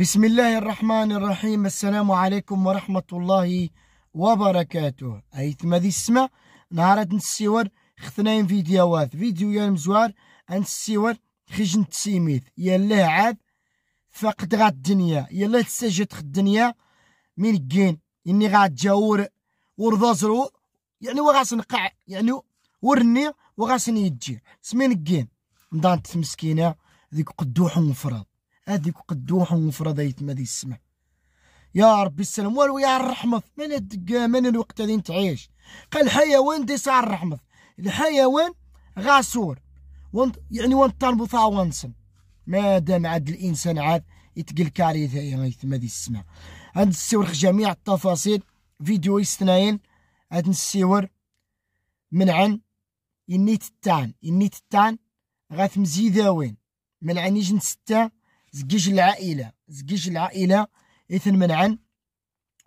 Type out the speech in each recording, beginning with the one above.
بسم الله الرحمن الرحيم السلام عليكم ورحمة الله وبركاته أيت ماذي السماء نهارات نسيور خثناين فيديوهات فيديو يا المزوار نسيور خيج تسيميث يلاه عاد فقد غا الدنيا يلاه تسجد الدنيا من الجين إني غا تجاور ورضازرو يعني وغاس نقع يعني ورني وغاس نيجي سمين الجين ندانت مسكينة ذيك قدوح ومفرط هذيك قدوح ومفردة يتما دي السمع يا ربي السلام والو يا الرحمة من الدقة من الوقت اللي نتعيش قال حيوان دي ساعة الرحمة الحيوان غاسور وانت يعني وانت تنبث وانسن ما دام عاد الانسان عاد يتقل كارثة يتما دي السمع هاد السور جميع التفاصيل فيديو يستنين هاد السور من عن التان النيت التان غاث مزيدا وين من يجن ستة زقيج العائلة زقيج العائلة إثن من عن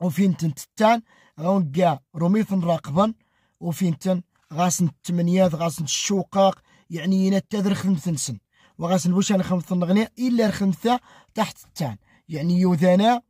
وفين تنتتان غونكا روميثن راقبا وفين تن غاسن التمنيات غاسن الشوقاق يعني ينا تاذر خمثنسن وغاسن واش انا خمث غنيا إلا الخمثة تحت التان يعني يوذانا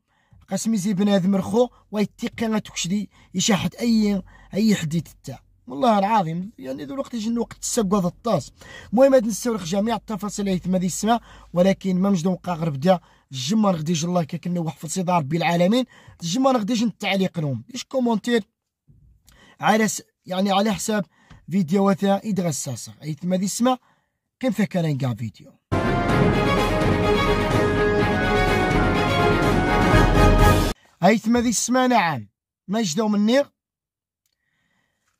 قسمي زي بنادم رخو ويتيقى تكشري يشاحت أي أي حديث التان والله العظيم يعني ذو الوقت يجي الوقت تسقوا هذا الطاس المهم هاد نستورخ جميع التفاصيل هيثم ذي السماء ولكن ما مجد وقع غير بدا الجمار غدي يجي الله كيكنا وحفظ سيدي ربي العالمين الجمار غدي يجي التعليق لهم ايش كومونتير على س... يعني على حساب فيديوهات إدغى الساسر هيثم ذي السماء كيف فكرين كاع فيديو هيثم ذي السماء نعم ما من منيغ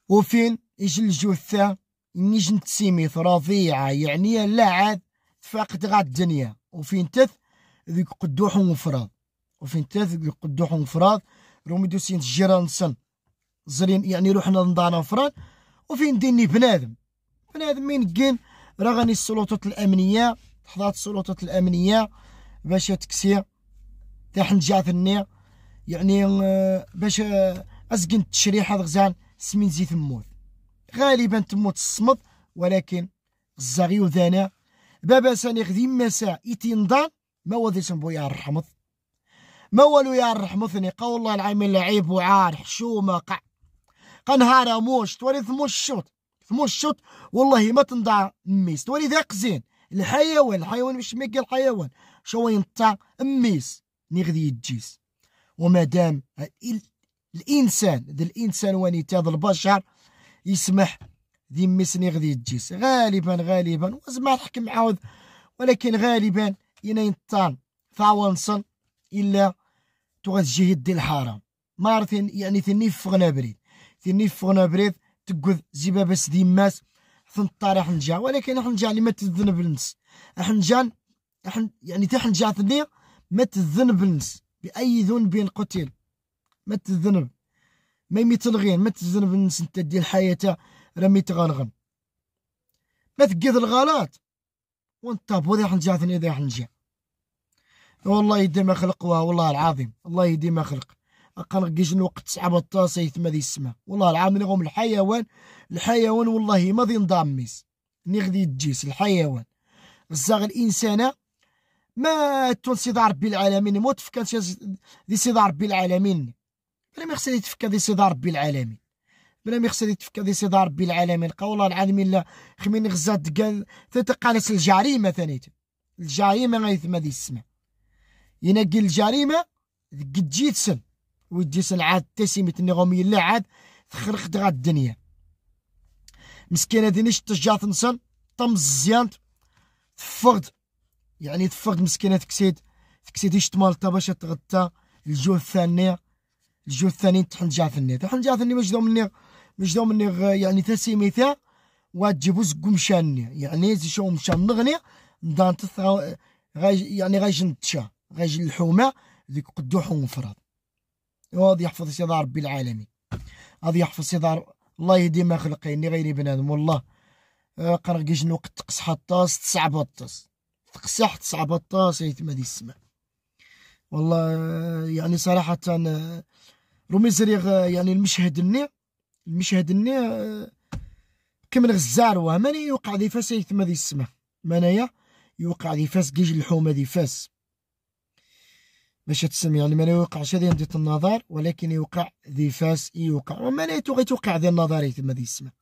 وفين إيش الجثة نجم نتسيميت رضيعة يعني لا عاد تفاقد غا الدنيا وفين تث ذيك قدوح وفراد وفين تث ذيك قدوح وفراد رومي دوسين جيران سن زرين يعني روحنا نضعنا فراد وفين ديني بنادم بنادم مين قين رغني السلطات الامنيه تحضات السلطات الامنيه باش تكسي تحنجات النير يعني آه، باش ازقن آه، التشريح هذا غزان سمين زي تموت غالبا تموت الصمد ولكن الزغي ذانا بابا ساني غدي مساء يتنضان ما ذي سنبو يا الرحمض ما والو يا الرحمضني قول الله العامل لعيب وعار حشومه قع قنهار موش تولي ثموش الشوط ثموش الشوط والله ما تنضع ميس تولي ذا قزين الحيوان الحيوان مش ميك الحيوان شو ينطع ميس ني يجيس وما دام الانسان ذا الانسانوانيه ذا البشر يسمح ذمي سني غادي تجيس غالبا غالبا وزعما نحكم عاود ولكن غالبا ينين طان فاونصن الا تغزجيه دي الحرام مارتين يعني ثني فغنا بريد ثني فغنا بريد تقذ زبابس ديماس ثنطار حنجا ولكن حنجا اللي ما تذنب النس حنجان حن يعني تحنجا ثني ما تذنب النس بأي ذنب قتل ما تذنب ما الغين ما تذنب انت ديال حياته راه ميتغلغن ما تقيد الغلط ونطاب وذا حنجاتني ذا حنجا والله ما خلقوها والله العظيم الله ما خلق أقل قيش الوقت صعب الطاسة يثما ذي السما والله العظيم غوم الحيوان الحيوان والله ما ذي نظام ميس ني غدي تجيس الحيوان الزاغ الإنسانة ما تنسي ربي العالمين ما في كان سيدي ربي العالمين بلا ما يخسر يتفكى ذي سيدي ربي العالمين بلا ما يخسر يتفكى ذي سيدي ربي العالمين والله العالمين لا خمين غزات قال تتقالس الجريمة ثانيت الجريمة غيثما ذي السماء ينقي الجريمة قد جيت سن ودي سن عاد تسيمت نغومي لا عاد تخرخت غا الدنيا مسكينة دينيش تجات نسن طم الزيانت تفقد يعني تفقد مسكينة تكسيد تكسيد يشتمال باش تغطى الجوع الثانية الجو الثاني تحن جاف ثني تحن جا ثني مجدو مني مجدو مني يعني تسي ميتا واتجيبو زكو مشاني يعني زي شو مشان نغني ندان تثغا يعني غايش نتشا غايش الحومة ذيك قدو حوم فراد وهذا يحفظ سيدة ربي العالمين هذا يحفظ سيدة الله يهدي ما خلقيني غيري بنادم والله آه، قرقيش نوقت تقص حطاس تسع بطاس تقصح تسع بطاس يتما دي السماء والله آه، يعني صراحة آه، رومي زريغ آه، يعني المشهد الني المشهد الني آه، كمن غزار وهماني يوقع ذي فاس يتم ذي السماء منايا يوقع ذي فاس كيج الحومة ذي فاس باش تسمي يعني ما يوقع شادي نديت النظر ولكن يوقع ذي فاس يوقع وما غي توقع ذي النظر يتم ذي السماء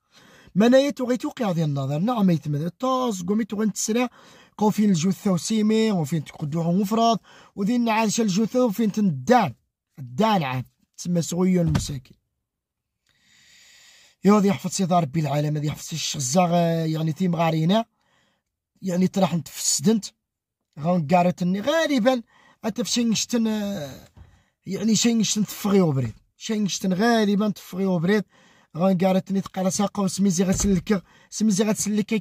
ما غي توقع ذي النظر نعم يتم ذي الطاز قومي توقع تسرع قو فين الجثة وسيمي وفين مفرط و وذين عاد الجثة وفين تندان الدان عاد تسمى صغير المساكين يا ودي يحفظ سيدي ربي العالم هذه يحفظ الزاغ يعني تيم غارينا يعني طرح نتفسدنت غون قارتني غالبا في شينشتن يعني شينشتن تفغي وبريد شينشتن غالبا تفغي وبريد غون تقرا ساقه وسميزي غتسلك سميزي غتسلك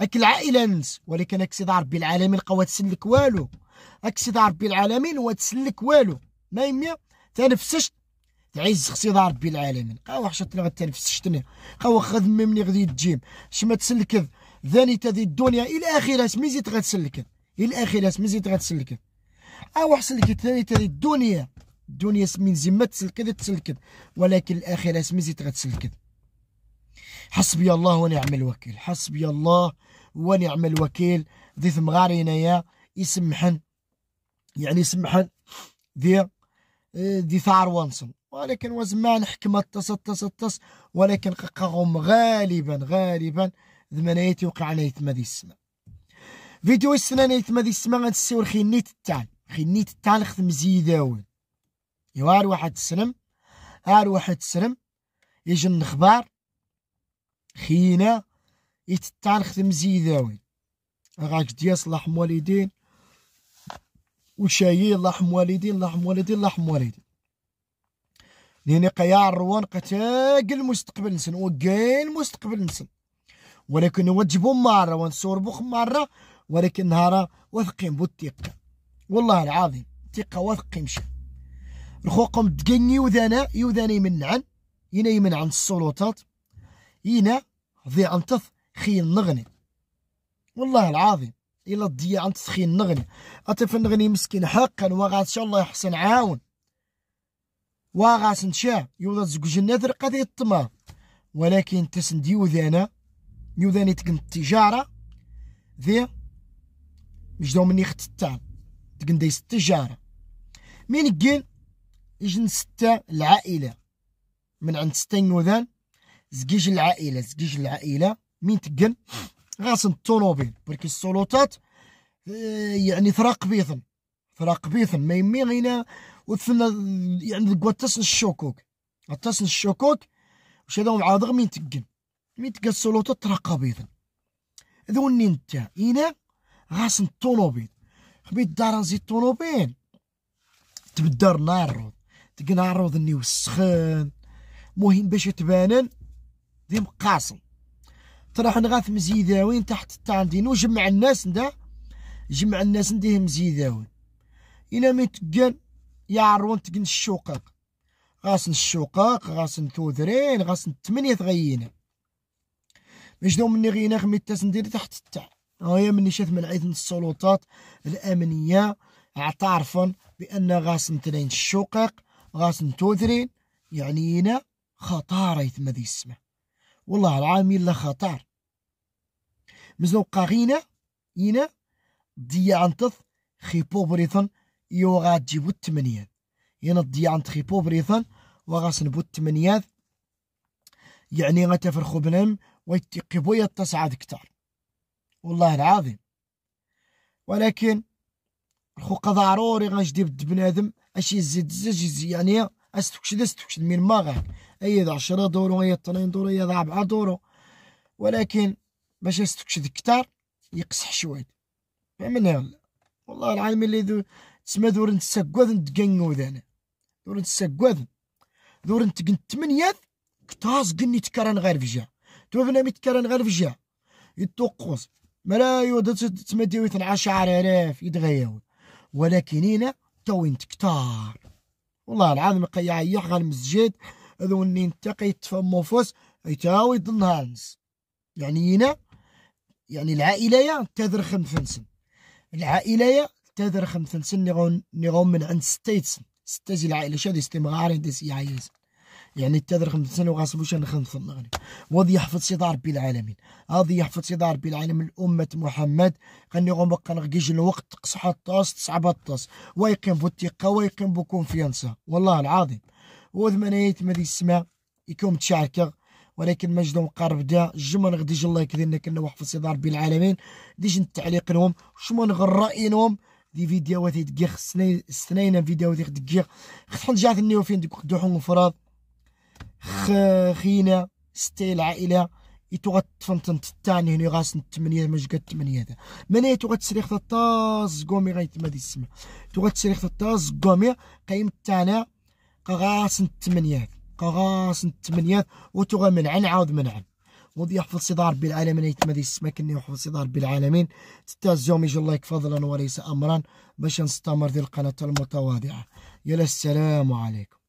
هاك العائله نس ولكن هاك سيدي ربي العالمين قوا تسلك والو هاك سيدي ربي العالمين وتسلك والو ما يمي تنفسش تعز خصي خصيدها ربي العالمين قاو وحشتنا لغا تنفس شتني قاو خذ ممني غادي تجيب شما تسلكذ ذاني تذي الدنيا الى اخره زيد غتسلكذ الى اخره زيد غتسلكذ او حسلكت ثاني تذي الدنيا الدنيا سمين ما تسلكذ تسلكذ ولكن الاخره زيد غتسلكذ حسبي الله ونعم الوكيل حسبي الله ونعم الوكيل ذي ثمغارينا يا يسمحن يعني يسمحن ذي آه، ذي ثار وانصم ولكن وزمان حكمت تص تص تص ولكن قاهم غالبا غالبا ذمنايت يوقع نيت ماذي السما فيديو السنة نيت ماذي السما غنسيور خينيت التعن خينيت التعن خدم زيداون يوار واحد السلم ار واحد السلم يجي النخبار خينا يتتعن خدم زيداون غاك دياس الله يحم والدين وشايي الله يرحم والدين الله يرحم والدين الله يرحم والدين لأن قيا الروان قتاق المستقبل نسن وقاي المستقبل نسن ولكن وجبوا ونصور بوخ مارا ولكن نهارا واثقين بالثقة والله العظيم ثقة واثقين مشى الخوقم تقني وذانا يوذاني من عن ينا يمن عن السلطات ينا ضي عن تث خيل نغني والله العظيم إلا ضيع عن خين نغني أتفن نغني مسكين حقا وغاد إن شاء الله يحسن عاون واغاس نشاع يوضا زوج جنات قضية يطما ولكن تسن ديوذانا نيوذاني تقن التجارة ذي جدو مني خت التعب تقن ديس التجارة مين كين يجن ستة العائلة من عند ستين نوذان زقيج العائلة زقيج العائلة مين تقن غاسن الطونوبيل بركي السلطات آه، يعني ثراق بيثن ثراق بيثن ما يمي غينا وتفنى يعني دقوا تصل الشوكوك تصل الشوكوك وش هذا مع ضغ مين تقن مين تقن السلوطة ترقى بيضا ذوني نتا هنا غاسن الطونوبيل خبيت دار نزيد الطونوبيل تبدر نار تقن عروض اني والسخن مهم باش تبانن ذي ترى حنا غاث مزيداوين تحت التاندين وجمع الناس ندا جمع الناس نديهم مزيداوين إلا متقان يعرون تقن الشقاق غاسن الشقاق غاسن ثوذرين غاسن تمنية غيينة مش دوم مني غينا خميت تسندير تحت التع هي مني شاف من عيد السلطات الأمنية اعترفن بأن غاسن تنين الشقاق غاسن ثوذرين يعني هنا خطارة يتم ذي السما والله العالم إلا خطار مزنو قاغينا هنا ضيع انتظ خي بوبريثن وغاتجيبو الثمانيات يعني الضياع نتخي بوبريثان وغاسنبو التمنيات يعني غتفرخو بنام ويتقبو يتصعد كتار والله العظيم ولكن الخوقة ضروري غنجدي بد بنادم زيد يزيد زيد زي يعني استكشد استكشد من ماغا اي ذا 10 دورو اي 12 دورو اي ذا 4 دورو ولكن باش استكشد كتار يقصح شوية فهمنا والله العالم اللي ذو تسمى دور نتساقوذن نتقن وذانا دور نتساقوذن دور نتقن تمنياد كتاز قني تكران غير فجا توفنا مي تكران غير فجا يتوقوز ملا يود تمديوي عشر آلاف يتغياو ولكن هنا توين تكتار والله العظيم قيا يح غير مسجد اني نتقي يتفمو فوس يتاوي ضنهانس يعني هنا يعني العائلة يا تذرخم فنسن العائلة يا تقدر سن نغون نغون من عند ستيتس زي العائلة شادي دي سي عايز يعني التدر خمس سنة وغاسبوش أنا خمسة سنة وذي يحفظ سيدة ربي العالمين هذي يحفظ سيدة ربي العالمين أمة محمد غني غون بقى كيج الوقت تقص حطاس تصعب الطاس ويقيم بالثقة ويقيم بكونفيانسا والله العظيم وذمنيت ما ذي السماء يكون تشاركه ولكن مجد قارب دا جمع غديج الله كذلك كنا وحفظ سيدة ربي العالمين ديجن التعليق لهم شمن غن رأيهم دي فيديوهات دقيق سنين فيديوهات دقيق خطحن النيو فين ديك دوحون فراض خينا ستي العائله يتو غتفنتن تاني هنا غاس الثمانية ماش قد الثمانية هذا من يتو غتسريخ تطاز قومي غيتما دي السما تو غتسريخ تطاز قومي قيم تانا قغاس الثمانية قغاس الثمانية وتو منعن عاود منعن وضي يحفظ سيدي ربي العالمين يتمدي السماك اني يحفظ سيدي ربي العالمين تتاز يجي الله فضلا وليس امرا باش نستمر ذي القناه المتواضعه يلا السلام عليكم